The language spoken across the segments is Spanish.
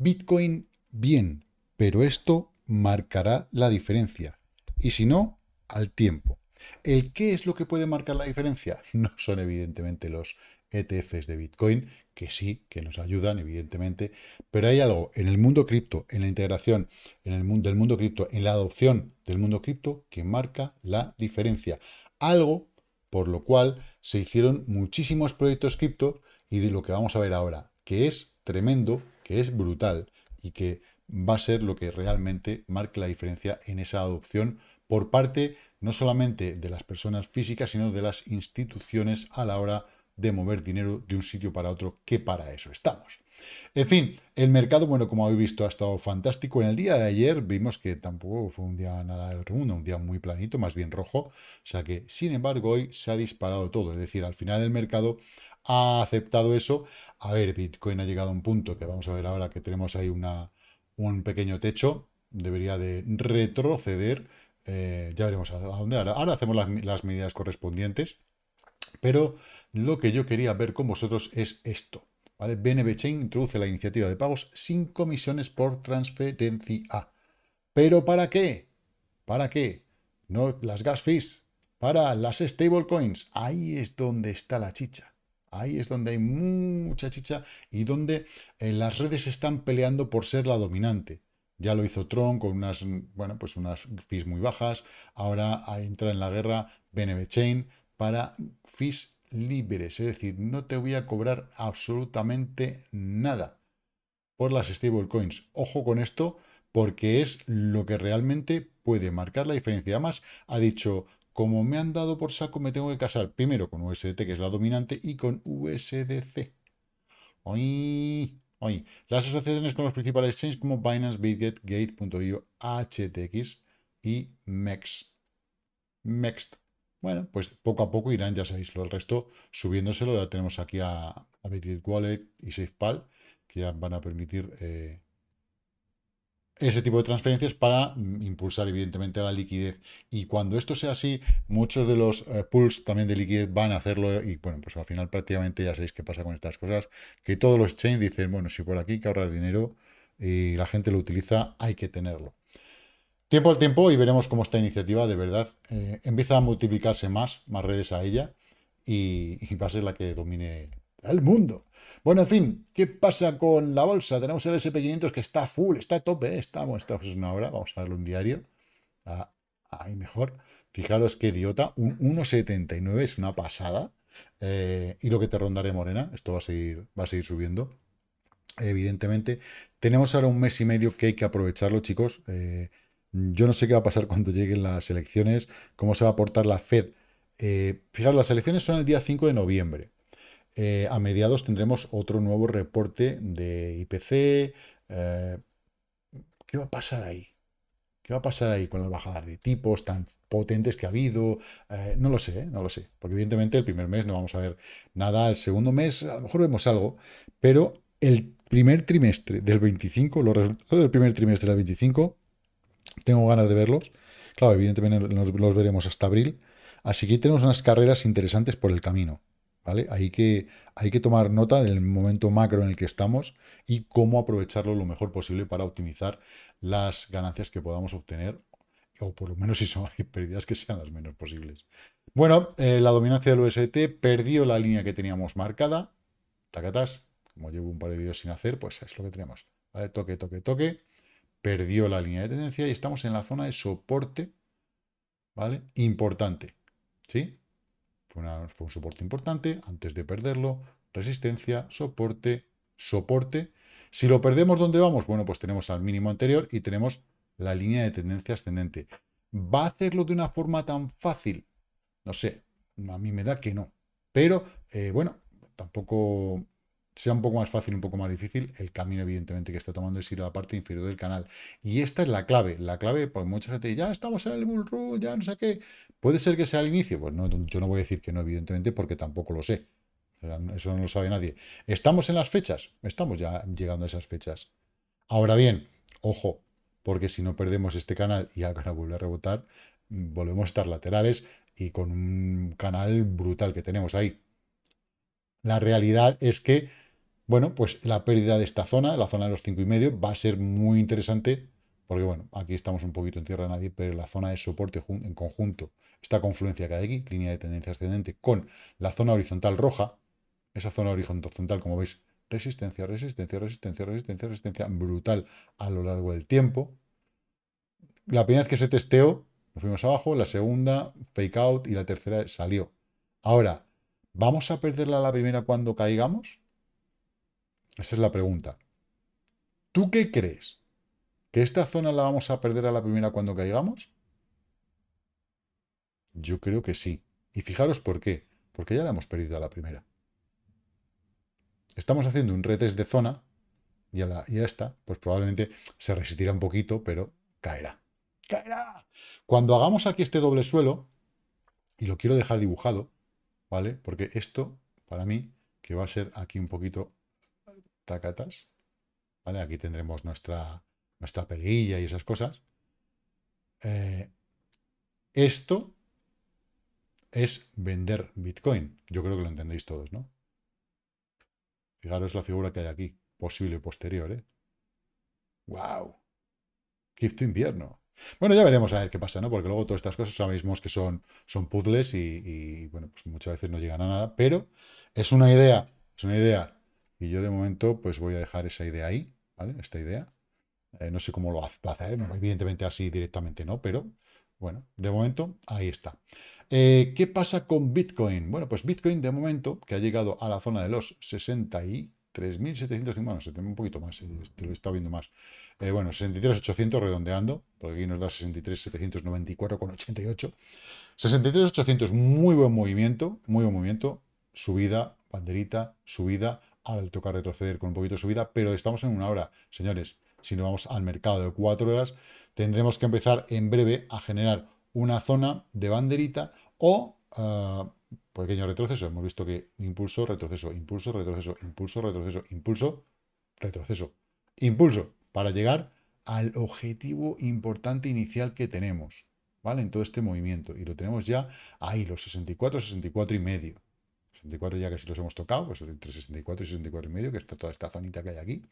Bitcoin bien, pero esto marcará la diferencia. Y si no, al tiempo. ¿El qué es lo que puede marcar la diferencia? No son evidentemente los ETFs de Bitcoin, que sí, que nos ayudan, evidentemente, pero hay algo en el mundo cripto, en la integración en el mundo, del mundo cripto, en la adopción del mundo cripto, que marca la diferencia. Algo por lo cual se hicieron muchísimos proyectos cripto y de lo que vamos a ver ahora, que es tremendo que es brutal y que va a ser lo que realmente marque la diferencia en esa adopción por parte no solamente de las personas físicas, sino de las instituciones a la hora de mover dinero de un sitio para otro, que para eso estamos. En fin, el mercado, bueno, como habéis visto, ha estado fantástico. En el día de ayer vimos que tampoco fue un día nada del mundo, un día muy planito, más bien rojo. O sea que, sin embargo, hoy se ha disparado todo. Es decir, al final el mercado ha aceptado eso. A ver, Bitcoin ha llegado a un punto que vamos a ver ahora que tenemos ahí una, un pequeño techo. Debería de retroceder. Eh, ya veremos a dónde. Ahora, ahora hacemos las, medidas correspondientes. Pero lo que yo quería ver con vosotros es esto. ¿vale? BNB Chain introduce la iniciativa de pagos sin comisiones por transferencia. ¿Pero para qué? ¿Para qué? No las gas fees, para las stablecoins. Ahí es donde está la chicha. Ahí es donde hay mucha chicha y donde eh, las redes están peleando por ser la dominante. Ya lo hizo Tron con unas, bueno, pues unas fees muy bajas. Ahora entra en la guerra BNB Chain para fees libres. Es decir, no te voy a cobrar absolutamente nada por las stablecoins. Ojo con esto porque es lo que realmente puede marcar la diferencia. Además, ha dicho, como me han dado por saco, me tengo que casar primero con USDT, que es la dominante, y con USDC. Hoy, hoy. Las asociaciones con los principales exchanges como Binance, Bitget, Gate.io, HTX y MEX. MEXT. Bueno, pues poco a poco irán, ya sabéis, lo el resto subiéndoselo. Ya tenemos aquí a, a Bitget Wallet y SafePal, que ya van a permitir eh, ese tipo de transferencias para mm, impulsar evidentemente la liquidez. Y cuando esto sea así, muchos de los eh, pools también de liquidez van a hacerlo y bueno, pues al final prácticamente ya sabéis qué pasa con estas cosas, que todos los chains dicen, bueno, si por aquí hay que ahorrar dinero y la gente lo utiliza, hay que tenerlo. Tiempo al tiempo y veremos cómo esta iniciativa de verdad eh, empieza a multiplicarse más, más redes a ella y, y va a ser la que domine el mundo. Bueno, en fin, ¿qué pasa con la bolsa? Tenemos el SP500 que está full, está a tope, está, bueno, esta es una hora, vamos a darle un diario. ahí mejor. Fijaros qué idiota, un 1,79 es una pasada. Eh, y lo que te rondaré, Morena, esto va a seguir, va a seguir subiendo. Evidentemente, tenemos ahora un mes y medio que hay que aprovecharlo, chicos. Eh, yo no sé qué va a pasar cuando lleguen las elecciones, cómo se va a aportar la Fed. Eh, fijaros, las elecciones son el día 5 de noviembre. Eh, a mediados tendremos otro nuevo reporte de IPC. Eh, ¿Qué va a pasar ahí? ¿Qué va a pasar ahí con las bajadas de tipos tan potentes que ha habido? Eh, no lo sé, no lo sé. Porque evidentemente el primer mes no vamos a ver nada. El segundo mes a lo mejor vemos algo. Pero el primer trimestre del 25, los resultados del primer trimestre del 25, tengo ganas de verlos. Claro, evidentemente los veremos hasta abril. Así que tenemos unas carreras interesantes por el camino. ¿vale? Hay que, hay que tomar nota del momento macro en el que estamos y cómo aprovecharlo lo mejor posible para optimizar las ganancias que podamos obtener, o por lo menos si son pérdidas que sean las menos posibles. Bueno, eh, la dominancia del UST perdió la línea que teníamos marcada. Tacatas, como llevo un par de vídeos sin hacer, pues es lo que tenemos. ¿vale? Toque, toque, toque. Perdió la línea de tendencia y estamos en la zona de soporte, ¿vale? Importante, ¿sí? fue, un soporte importante, antes de perderlo, resistencia, soporte, soporte. Si lo perdemos, ¿dónde vamos? Bueno, pues tenemos al mínimo anterior y tenemos la línea de tendencia ascendente. ¿Va a hacerlo de una forma tan fácil? No sé, a mí me da que no. Pero, eh, bueno, tampoco sea un poco más fácil, un poco más difícil, el camino evidentemente que está tomando es ir a la parte inferior del canal. Y esta es la clave, la clave, porque mucha gente dice, ya estamos en el bull ya no sé qué. ¿Puede ser que sea el inicio? Pues no, yo no voy a decir que no, evidentemente, porque tampoco lo sé. Eso no lo sabe nadie. ¿Estamos en las fechas? Estamos ya llegando a esas fechas. Ahora bien, ojo, porque si no perdemos este canal y ahora vuelve a rebotar, volvemos a estar laterales y con un canal brutal que tenemos ahí. La realidad es que bueno, pues la pérdida de esta zona, la zona de los 5,5, va a ser muy interesante, porque bueno, aquí estamos un poquito en tierra nadie, pero la zona de soporte en conjunto, esta confluencia que hay aquí, línea de tendencia ascendente, con la zona horizontal roja, esa zona horizontal, como veis, resistencia, resistencia, resistencia, resistencia, resistencia, brutal a lo largo del tiempo. La primera vez que se testeó, nos fuimos abajo, la segunda, fake out, y la tercera salió. Ahora, ¿vamos a perderla la primera cuando caigamos? Esa es la pregunta. ¿Tú qué crees? ¿Que esta zona la vamos a perder a la primera cuando caigamos? Yo creo que sí. Y fijaros por qué. Porque ya la hemos perdido a la primera. Estamos haciendo un retest de zona y a ya está. Pues probablemente se resistirá un poquito, pero caerá. ¡Caerá! Cuando hagamos aquí este doble suelo, y lo quiero dejar dibujado, ¿vale? Porque esto, para mí, que va a ser aquí un poquito tacatas. ¿Vale? Aquí tendremos nuestra, nuestra y esas cosas. Eh, esto es vender Bitcoin. Yo creo que lo entendéis todos, ¿no? Fijaros la figura que hay aquí, posible posterior, ¿eh? ¡Wow! invierno. Bueno, ya veremos a ver qué pasa, ¿no? Porque luego todas estas cosas sabemos que son, son puzzles y, y, bueno, pues muchas veces no llegan a nada, pero es una idea, es una idea y yo de momento pues voy a dejar esa idea ahí, ¿vale? Esta idea. Eh, no sé cómo lo hacer. evidentemente así directamente no, pero bueno, de momento ahí está. Eh, ¿Qué pasa con Bitcoin? Bueno, pues Bitcoin de momento, que ha llegado a la zona de los 63.700 bueno, se un poquito más, eh, este lo he estado viendo más. bueno, 63.800 redondeando, porque aquí nos da 63.794,88. 63.800, muy buen movimiento, muy buen movimiento, subida, banderita, subida, Ahora tocar toca retroceder con un poquito de subida, pero estamos en una hora, señores. Si nos vamos al mercado de cuatro horas, tendremos que empezar en breve a generar una zona de banderita o ah, pequeño retroceso. Hemos visto que impulso, retroceso, impulso, retroceso, impulso, retroceso, impulso, retroceso, impulso, para llegar al objetivo importante inicial que tenemos, ¿vale? En todo este movimiento. Y lo tenemos ya ahí, los 64, 64 y medio. 64 ya que si los hemos tocado, pues entre 64 y 64 y medio, que está toda esta zonita que hay aquí,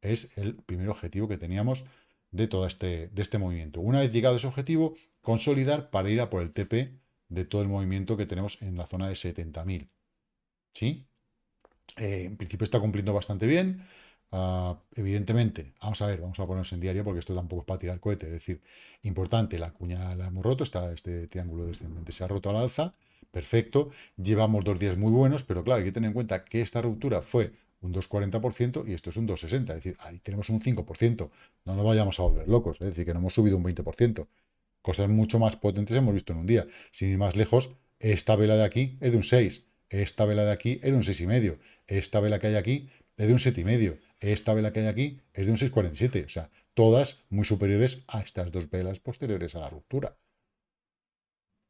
es el primer objetivo que teníamos de todo este, de este movimiento. Una vez llegado ese objetivo, consolidar para ir a por el TP de todo el movimiento que tenemos en la zona de 70.000. ¿Sí? Eh, en principio está cumpliendo bastante bien. Ah, evidentemente, vamos a ver, vamos a ponernos en diario porque esto tampoco es para tirar cohete. Es decir, importante, la cuña la hemos roto, está este triángulo descendente se ha roto al alza, perfecto. Llevamos dos días muy buenos, pero claro, hay que tener en cuenta que esta ruptura fue un 2,40% y esto es un 2,60%. Es decir, ahí tenemos un 5%. No nos vayamos a volver locos. Es decir, que no hemos subido un 20%. Cosas mucho más potentes hemos visto en un día. Sin ir más lejos, esta vela de aquí es de un 6. Esta vela de aquí es de un 6,5. Esta vela que hay aquí es de un 7,5 esta vela que hay aquí es de un 647, o sea, todas muy superiores a estas dos velas posteriores a la ruptura.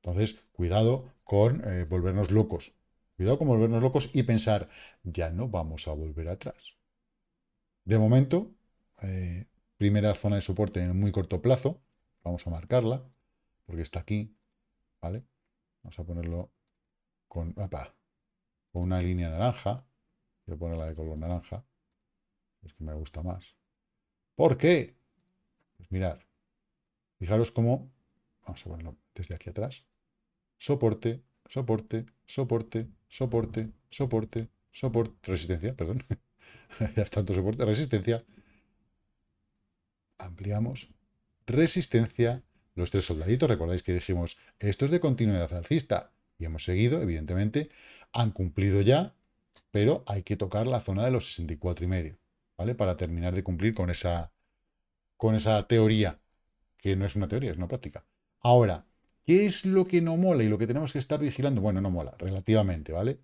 Entonces, cuidado con eh, volvernos locos. Cuidado con volvernos locos y pensar, ya no vamos a volver atrás. De momento, eh, primera zona de soporte en muy corto plazo, vamos a marcarla, porque está aquí, ¿vale? Vamos a ponerlo con, con una línea naranja, voy a ponerla de color naranja, es que me gusta más. ¿Por qué? Pues mirar. Fijaros cómo... Vamos a ponerlo desde aquí atrás. Soporte, soporte, soporte, soporte, soporte, soporte... Resistencia, perdón. ya tanto soporte. Resistencia. Ampliamos. Resistencia. Los tres soldaditos, recordáis que dijimos, esto es de continuidad alcista. Y hemos seguido, evidentemente. Han cumplido ya, pero hay que tocar la zona de los 64 y medio. ¿vale? Para terminar de cumplir con esa, con esa teoría, que no es una teoría, es una práctica. Ahora, ¿qué es lo que no mola y lo que tenemos que estar vigilando? Bueno, no mola, relativamente, ¿vale?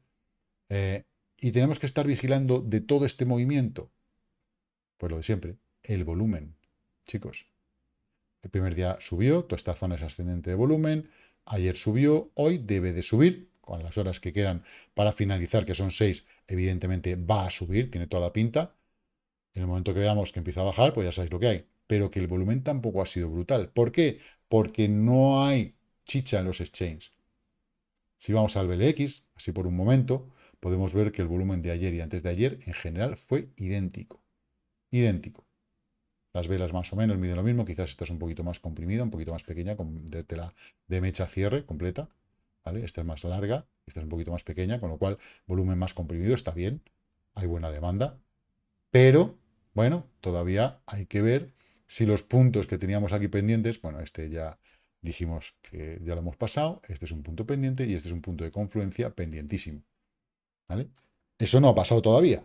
Eh, y tenemos que estar vigilando de todo este movimiento. Pues lo de siempre, el volumen, chicos. El primer día subió, toda esta zona es ascendente de volumen, ayer subió, hoy debe de subir, con las horas que quedan para finalizar, que son seis evidentemente va a subir, tiene toda la pinta, en el momento que veamos que empieza a bajar, pues ya sabéis lo que hay. Pero que el volumen tampoco ha sido brutal. ¿Por qué? Porque no hay chicha en los exchanges. Si vamos al BLX, así por un momento, podemos ver que el volumen de ayer y antes de ayer en general fue idéntico. Idéntico. Las velas más o menos miden lo mismo, quizás esta es un poquito más comprimida, un poquito más pequeña, con, de, de mecha cierre completa. ¿vale? Esta es más larga, esta es un poquito más pequeña, con lo cual volumen más comprimido está bien, hay buena demanda, pero bueno, todavía hay que ver si los puntos que teníamos aquí pendientes, bueno, este ya dijimos que ya lo hemos pasado, este es un punto pendiente y este es un punto de confluencia pendientísimo. ¿Vale? Eso no ha pasado todavía.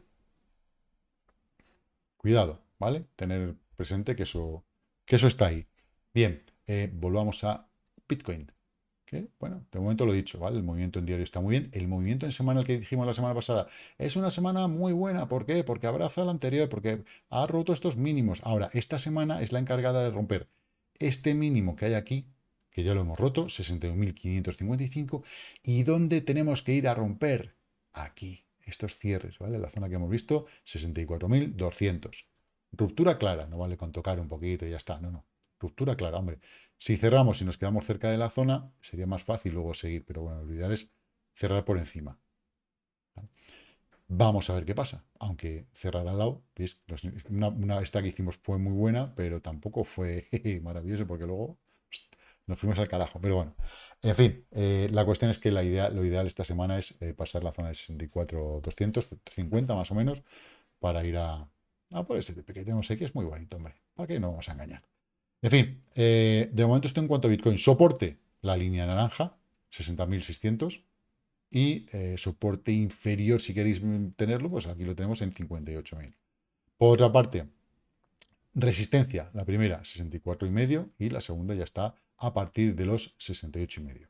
Cuidado, ¿vale? Tener presente que eso, que eso está ahí. Bien, eh, volvamos a Bitcoin bueno, de momento lo he dicho, ¿vale? El movimiento en diario está muy bien. El movimiento en semana, el que dijimos la semana pasada, es una semana muy buena. ¿Por qué? Porque abraza la anterior, porque ha roto estos mínimos. Ahora, esta semana es la encargada de romper este mínimo que hay aquí, que ya lo hemos roto, 61.555, y dónde tenemos que ir a romper aquí estos cierres, ¿vale? La zona que hemos visto, 64.200. Ruptura clara, no vale con tocar un poquito y ya está, no, no. Ruptura clara, hombre. Si cerramos y nos quedamos cerca de la zona, sería más fácil luego seguir, pero bueno, lo ideal es cerrar por encima. Vamos a ver qué pasa, aunque cerrar al lado, Una, esta que hicimos fue muy buena, pero tampoco fue maravilloso porque luego nos fuimos al carajo. Pero bueno, en fin, eh, la cuestión es que la idea, lo ideal esta semana es eh, pasar la zona de 64, 250 más o menos, para ir a, Ah, por ese pequeño no sé qué, es muy bonito, hombre. ¿Para qué no vamos a engañar? En fin, eh, de momento estoy en cuanto a Bitcoin. Soporte, la línea naranja, 60.600. Y eh, soporte inferior, si queréis tenerlo, pues aquí lo tenemos en 58.000. Por otra parte, resistencia, la primera 64,5 y la segunda ya está a partir de los 68,5.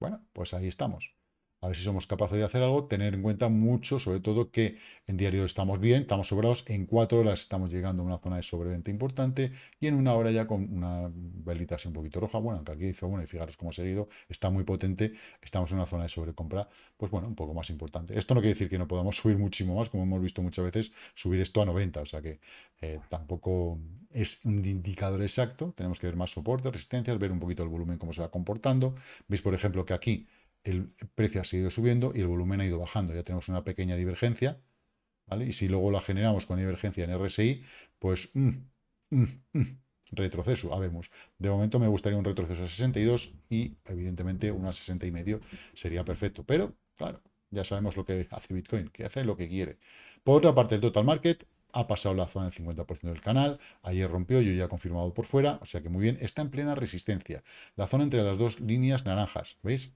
Bueno, pues ahí estamos a ver si somos capaces de hacer algo, tener en cuenta mucho, sobre todo que en diario estamos bien, estamos sobrados, en cuatro horas estamos llegando a una zona de sobreventa importante y en una hora ya con una velita así un poquito roja, bueno, aunque aquí hizo bueno y fijaros cómo ha seguido, está muy potente, estamos en una zona de sobrecompra, pues bueno, un poco más importante. Esto no quiere decir que no podamos subir muchísimo más, como hemos visto muchas veces, subir esto a 90, o sea que eh, tampoco es un indicador exacto, tenemos que ver más soporte, resistencias, ver un poquito el volumen, cómo se va comportando. Veis, por ejemplo, que aquí el precio ha seguido subiendo y el volumen ha ido bajando. Ya tenemos una pequeña divergencia, ¿vale? Y si luego la generamos con divergencia en RSI, pues mm, mm, mm, retroceso, habemos. De momento me gustaría un retroceso a 62 y evidentemente una 60 y medio sería perfecto. Pero, claro, ya sabemos lo que hace Bitcoin, que hace lo que quiere. Por otra parte, el total market ha pasado la zona del 50% del canal, ayer rompió, yo ya he confirmado por fuera, o sea que muy bien, está en plena resistencia. La zona entre las dos líneas naranjas, ¿veis?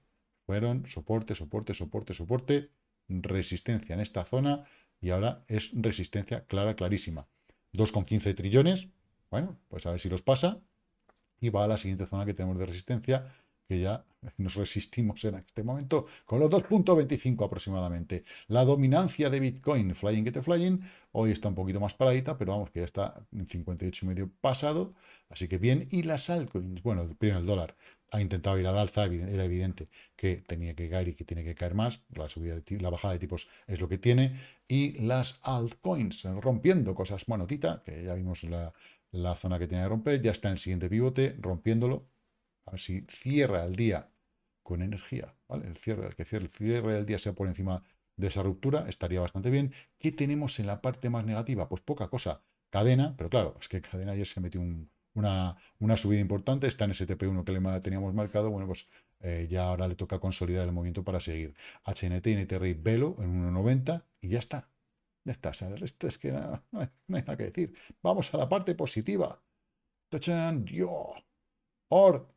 Fueron soporte, soporte, soporte, soporte, resistencia en esta zona y ahora es resistencia clara, clarísima. 2,15 trillones, bueno, pues a ver si los pasa y va a la siguiente zona que tenemos de resistencia, que ya nos resistimos en este momento, con los 2.25 aproximadamente. La dominancia de Bitcoin, flying get a flying, hoy está un poquito más paradita, pero vamos, que ya está en 58,5 pasado, así que bien. Y las altcoins, bueno, primero el dólar ha intentado ir al alza, era evidente que tenía que caer y que tiene que caer más, la, subida de la bajada de tipos es lo que tiene, y las altcoins, rompiendo cosas, bueno, tita, que ya vimos la, zona que tenía que romper, ya está en el siguiente pivote, rompiéndolo, a ver si cierra el día con energía, El cierre, que cierre, el cierre del día sea por encima de esa ruptura, estaría bastante bien. ¿Qué tenemos en la parte más negativa? Pues poca cosa. Cadena, pero claro, es que cadena ayer se metió una, una, subida importante, está en stp TP1 que le teníamos marcado, bueno, pues eh, ya ahora le toca consolidar el movimiento para seguir. HNT y Velo en 1.90 y ya está. Ya está, o es que no, hay, nada que decir. Vamos a la parte positiva. Tachan, ¡Dios! ¡Or!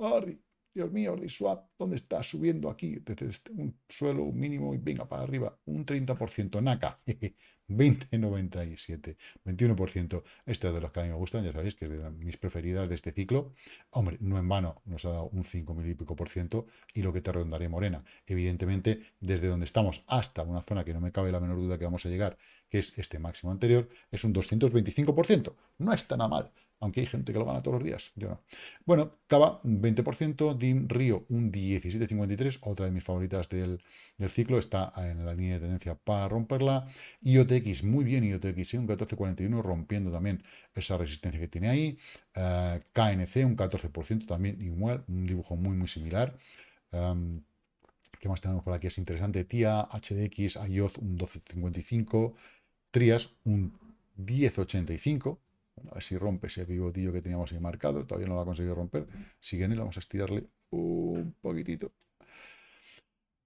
Ordi, Dios mío, Ordi Swap, ¿dónde está? Subiendo aquí, desde este, un suelo, mínimo, y venga, para arriba, un 30%, NACA, 20,97, 21%. Esta es de las que a mí me gustan, ya sabéis que es de mis preferidas de este ciclo. Hombre, no en vano, nos ha dado un 5 mil y pico por ciento y lo que te arredondaré morena. Evidentemente, desde donde estamos hasta una zona que no me cabe la menor duda que vamos a llegar, que es este máximo anterior, es un 225%. No está nada mal aunque hay gente que lo gana todos los días, yo no. Bueno, Cava, 20%, DIM Río, un 17,53, otra de mis favoritas del, ciclo, está en la línea de tendencia para romperla. IOTX, muy bien IOTX, ¿eh? un 14,41, rompiendo también esa resistencia que tiene ahí. Eh, KNC, un 14%, también igual, un dibujo muy, muy similar. Em, ¿Qué más tenemos por aquí? Es interesante. TIA, HDX, IOZ, un 12,55. Trias, un 10,85. Así a ver si rompe ese pivotillo que teníamos ahí marcado. Todavía no lo ha conseguido romper. Sigue en él. Vamos a estirarle un poquitito.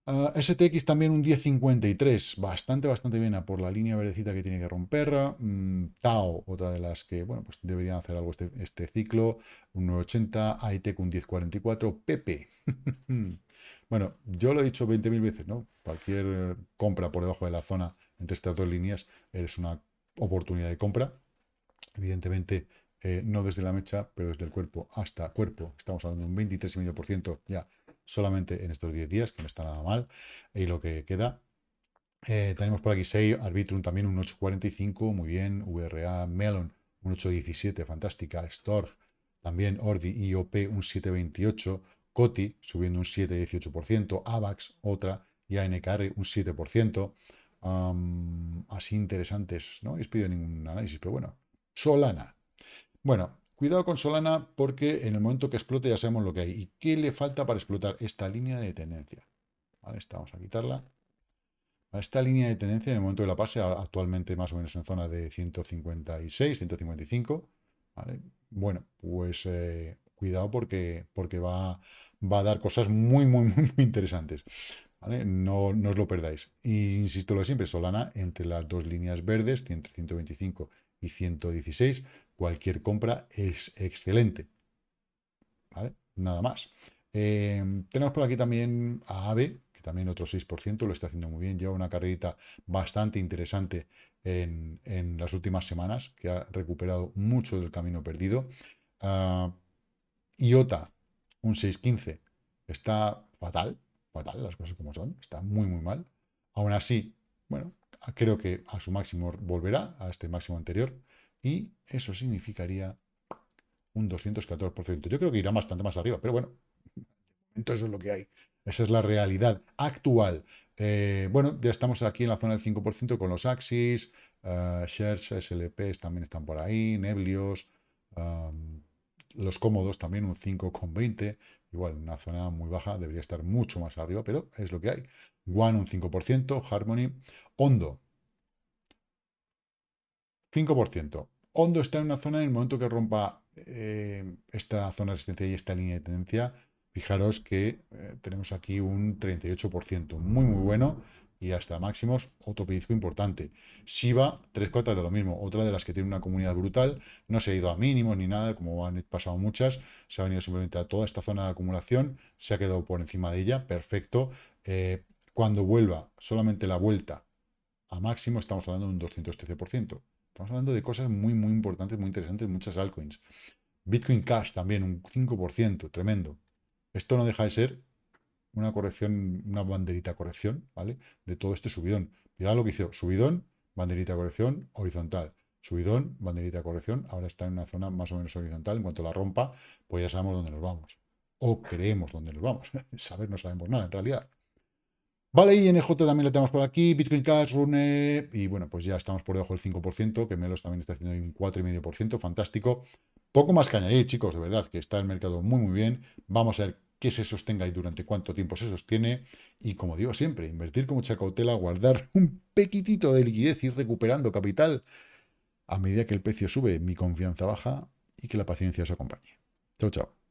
Ah, STX también un 10.53, bastante, bastante buena por la línea verdecita que tiene que romper. Mm, Tao, otra de las que, bueno, pues deberían hacer algo este, este ciclo. Un 9.80, ITEC un 10.44, PP. bueno, yo lo he dicho 20.000 veces, ¿no? Cualquier compra por debajo de la zona entre estas dos líneas es una oportunidad de compra evidentemente eh, no desde la mecha, pero desde el cuerpo hasta cuerpo, estamos hablando de un 23,5% ya solamente en estos 10 días, que no está nada mal, y lo que queda. Eh, tenemos por aquí 6, Arbitrum también un 8,45, muy bien, VRA, Melon un 8,17, fantástica, Storg también, Ordi, IOP un 7,28, Coti subiendo un 7,18%, AVAX otra, y ANKR un 7%. así interesantes, no habéis pedido ningún análisis, pero bueno, Solana. Bueno, cuidado con Solana porque en el momento que explote ya sabemos lo que hay. ¿Y qué le falta para explotar? Esta línea de tendencia. Vale, esta vamos a quitarla. Esta línea de tendencia en el momento de la pase, actualmente más o menos en zona de 156, 155. Bueno, pues eh, cuidado porque, porque va, va a dar cosas muy, muy, muy, muy interesantes. No, os lo perdáis. insisto lo de siempre, Solana entre las dos líneas verdes, entre 125 y 116. Cualquier compra es excelente. Nada más. Eh, tenemos por aquí también a AVE, que también otro 6%, lo está haciendo muy bien. Lleva una carrerita bastante interesante en, las últimas semanas, que ha recuperado mucho del camino perdido. Ah, IOTA, un 6.15, está fatal, fatal, las cosas como son, está muy, muy mal. Aún así, bueno, creo que a su máximo volverá, a este máximo anterior, y eso significaría un 214%. Yo creo que irá bastante más arriba, pero bueno, entonces es lo que hay. Esa es la realidad actual. Eh, bueno, ya estamos aquí en la zona del 5% con los Axis, eh, Shares, SLPs también están por ahí, Neblios, los cómodos también un 5,20, igual una zona muy baja, debería estar mucho más arriba, pero es lo que hay. One un 5%, Harmony, Hondo 5%. Hondo está en una zona en el momento que rompa eh, esta zona de resistencia y esta línea de tendencia, fijaros que eh, tenemos aquí un 38%, muy muy bueno, y hasta máximos, otro pellizco importante. Shiba, tres cuartas de lo mismo, otra de las que tiene una comunidad brutal, no se ha ido a mínimos ni nada, como han pasado muchas, se ha venido simplemente a toda esta zona de acumulación, se ha quedado por encima de ella, perfecto. Eh, cuando vuelva, solamente la vuelta a máximo, estamos hablando de un 213%. Estamos hablando de cosas muy, muy importantes, muy interesantes, muchas altcoins. Bitcoin Cash también, un 5%, tremendo. Esto no deja de ser una corrección, una banderita corrección, ¿vale? De todo este subidón. Mirad lo que hizo, subidón, banderita corrección, horizontal. Subidón, banderita corrección, ahora está en una zona más o menos horizontal. En cuanto la rompa, pues ya sabemos dónde nos vamos. O creemos dónde nos vamos. Saber no sabemos nada, en realidad. Vale, y NJ también la tenemos por aquí, Bitcoin Cash, Rune, y bueno, pues ya estamos por debajo del 5%, que Melos también está haciendo un 4,5%, fantástico. Poco más que añadir, chicos, de verdad, que está el mercado muy, muy bien. Vamos a ver que se sostenga y durante cuánto tiempo se sostiene. Y como digo siempre, invertir con mucha cautela, guardar un pequitito de liquidez, ir recuperando capital a medida que el precio sube, mi confianza baja y que la paciencia os acompañe. Chao, chao.